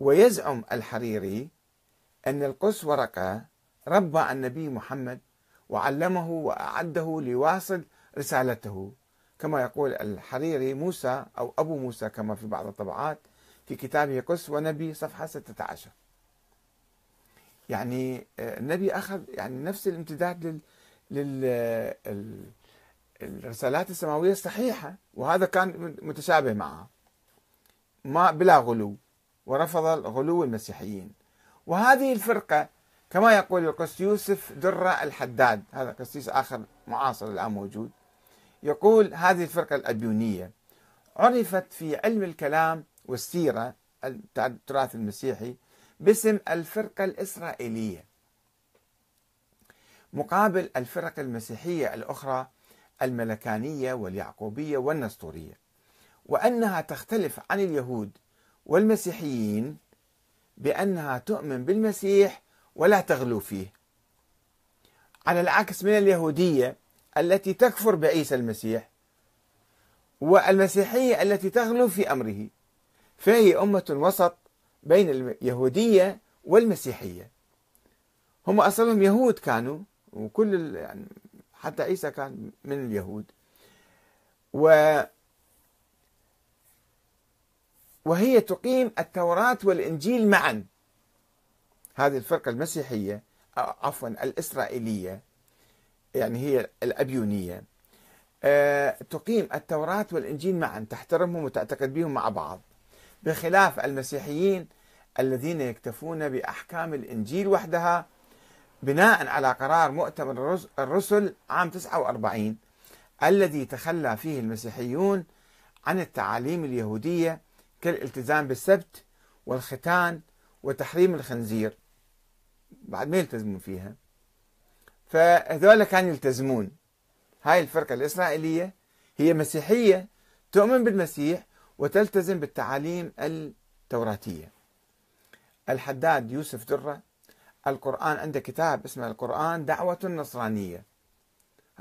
ويزعم الحريري أن القس ورقة ربى النبي محمد وعلمه وأعده ليواصل رسالته كما يقول الحريري موسى أو أبو موسى كما في بعض الطبعات في كتابه قس ونبي صفحة 16 يعني آه، النبي أخذ يعني نفس الامتداد لل الرسالات السماوية الصحيحة وهذا كان متشابه معها ما بلا غلو ورفض غلو المسيحيين وهذه الفرقة كما يقول القس يوسف درة الحداد هذا قسيس آخر معاصر الآن موجود يقول هذه الفرقة الأبيونية عرفت في علم الكلام والسيرة التراث المسيحي باسم الفرقة الإسرائيلية مقابل الفرق المسيحية الأخرى الملكانية واليعقوبية والنسطورية وأنها تختلف عن اليهود والمسيحيين بأنها تؤمن بالمسيح ولا تغلو فيه على العكس من اليهودية التي تكفر بعيسى المسيح والمسيحية التي تغلو في أمره فهي أمة وسط بين اليهودية والمسيحية هم أصلهم يهود كانوا وكل يعني حتى عيسى كان من اليهود و وهي تقيم التوراة والإنجيل معا هذه الفرقة المسيحية عفوا الإسرائيلية يعني هي الأبيونية تقيم التوراة والإنجيل معا تحترمهم وتعتقد بهم مع بعض بخلاف المسيحيين الذين يكتفون بأحكام الإنجيل وحدها بناء على قرار مؤتمر الرسل عام 49 الذي تخلى فيه المسيحيون عن التعاليم اليهودية كالالتزام بالسبت والختان وتحريم الخنزير بعد ما يلتزمون فيها فهذول كانوا يلتزمون هاي الفرقة الإسرائيلية هي مسيحية تؤمن بالمسيح وتلتزم بالتعاليم التوراتية الحداد يوسف دره القرآن عنده كتاب اسمه القرآن دعوة النصرانية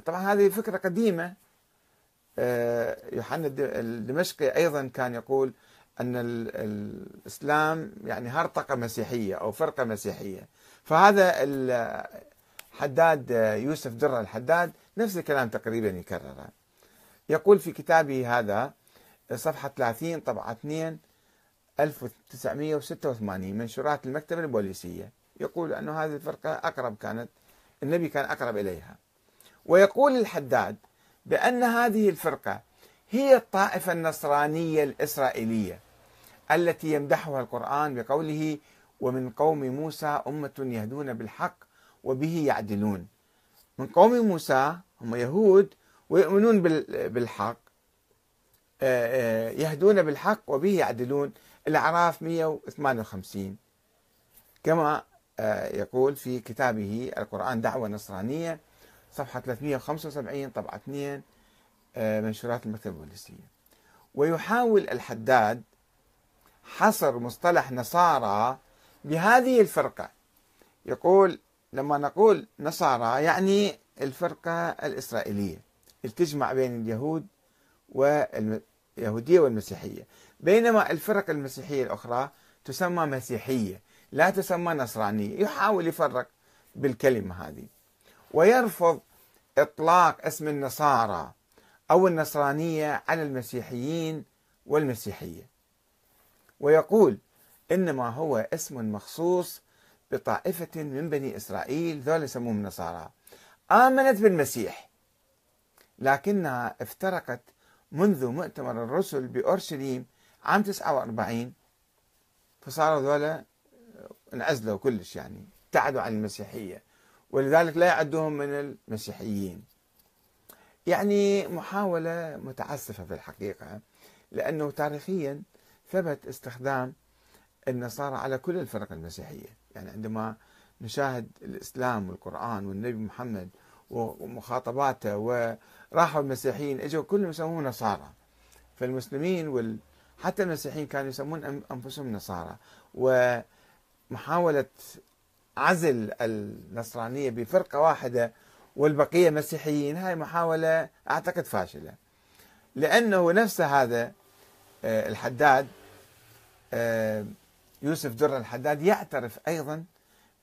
طبعا هذه فكرة قديمة آه، يوحنا الدمشقي أيضا كان يقول أن الإسلام يعني هرطقة مسيحية أو فرقة مسيحية فهذا الحداد يوسف در الحداد نفس الكلام تقريبا يكرره يقول في كتابه هذا صفحة 30 طبعة 2 1986 منشورات المكتبة البوليسية يقول أن هذه الفرقة أقرب كانت النبي كان أقرب إليها ويقول الحداد بأن هذه الفرقة هي الطائفة النصرانية الإسرائيلية التي يمدحها القرآن بقوله ومن قوم موسى أمة يهدون بالحق وبه يعدلون من قوم موسى هم يهود ويؤمنون بالحق آه، آه، يهدون بالحق وبه يعدلون الأعراف 158 كما آه، يقول في كتابه القرآن دعوة نصرانية صفحة 375 طبعة 2 منشورات المكتبة البوليسية ويحاول الحداد حصر مصطلح نصارى بهذه الفرقة يقول لما نقول نصارى يعني الفرقة الإسرائيلية اللي تجمع بين اليهود واليهودية والمسيحية بينما الفرق المسيحية الأخرى تسمى مسيحية لا تسمى نصرانية يحاول يفرق بالكلمة هذه ويرفض إطلاق اسم النصارى أو النصرانية على المسيحيين والمسيحية ويقول إنما هو اسم مخصوص بطائفة من بني إسرائيل ذول يسموهم النصارى آمنت بالمسيح لكنها افترقت منذ مؤتمر الرسل بأورشليم عام 49 فصاروا ذولا انعزلوا كلش يعني ابتعدوا عن المسيحية ولذلك لا يعدوهم من المسيحيين يعني محاولة متعسفة في الحقيقة لأنه تاريخيا ثبت استخدام النصارى على كل الفرق المسيحية يعني عندما نشاهد الإسلام والقرآن والنبي محمد ومخاطباته وراحوا المسيحيين اجوا كلهم يسمون نصارى فالمسلمين وال حتى المسيحيين كانوا يسمون انفسهم نصارى ومحاوله عزل النصرانيه بفرقه واحده والبقيه مسيحيين هاي محاوله اعتقد فاشله لانه نفس هذا آه، الحداد آه، يوسف در الحداد يعترف أيضا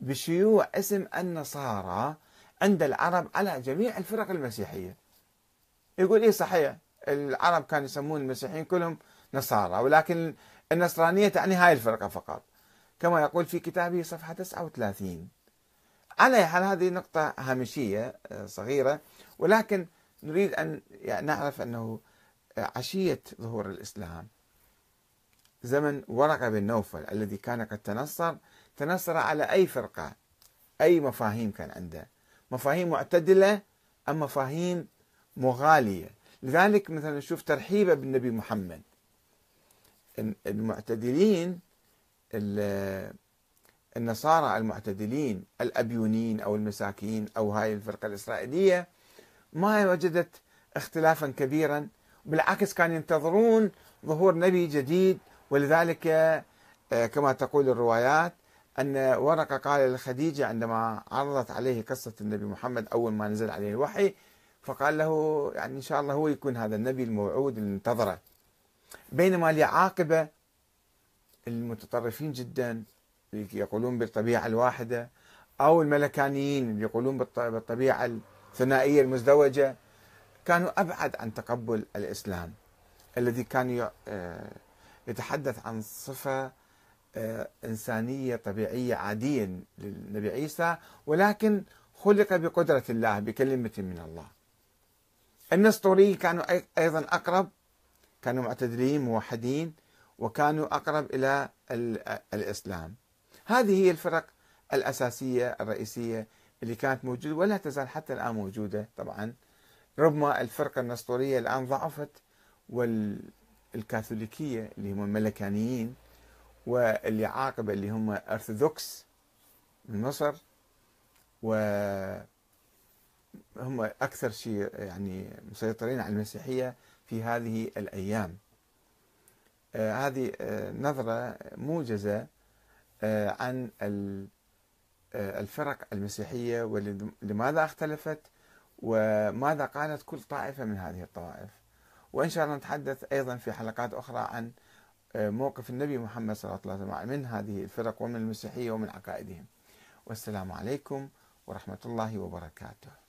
بشيوع اسم النصارى عند العرب على جميع الفرق المسيحية يقول إيه صحيح العرب كانوا يسمون المسيحيين كلهم نصارى ولكن النصرانية تعني هاي الفرقة فقط كما يقول في كتابه صفحة 39 على حال هذه نقطة هامشية آه، صغيرة ولكن نريد أن نعرف أنه عشية ظهور الإسلام زمن ورقة بن نوفل الذي كان قد تنصر تنصر على أي فرقة أي مفاهيم كان عنده مفاهيم معتدلة أم مفاهيم مغالية لذلك مثلا نشوف ترحيبه بالنبي محمد المعتدلين النصارى المعتدلين الأبيونين أو المساكين أو هاي الفرقة الإسرائيلية ما وجدت اختلافا كبيرا بالعكس كانوا ينتظرون ظهور نبي جديد ولذلك آه، كما تقول الروايات أن ورقة قال لخديجة عندما عرضت عليه قصة النبي محمد أول ما نزل عليه الوحي فقال له يعني إن شاء الله هو يكون هذا النبي الموعود اللي انتظره بينما لعاقبة المتطرفين جدا يقولون بالطبيعة الواحدة أو الملكانيين اللي يقولون بالطبيعة الثنائية المزدوجة كانوا أبعد عن تقبل الإسلام الذي كان آه، يتحدث عن صفة آه، إنسانية طبيعية عادية للنبي عيسى ولكن خلق بقدرة الله بكلمة من الله النسطوريين كانوا أيضا أقرب كانوا معتدلين موحدين وكانوا أقرب إلى الإسلام هذه هي الفرق الأساسية الرئيسية اللي كانت موجودة ولا تزال حتى الآن موجودة طبعا ربما الفرقة النسطورية الآن ضعفت والكاثوليكية اللي هم الملكانيين واللي عاقبة اللي هم أرثوذكس من مصر وهم أكثر شيء يعني مسيطرين على المسيحية في هذه الأيام آه هذه آه، نظرة موجزة آه عن آه، الفرق المسيحية ولماذا اختلفت وماذا قالت كل طائفة من هذه الطوائف وإن شاء الله نتحدث أيضا في حلقات أخرى عن آه، موقف النبي محمد صلى الله عليه وسلم من هذه الفرق ومن المسيحية ومن عقائدهم والسلام عليكم ورحمة الله وبركاته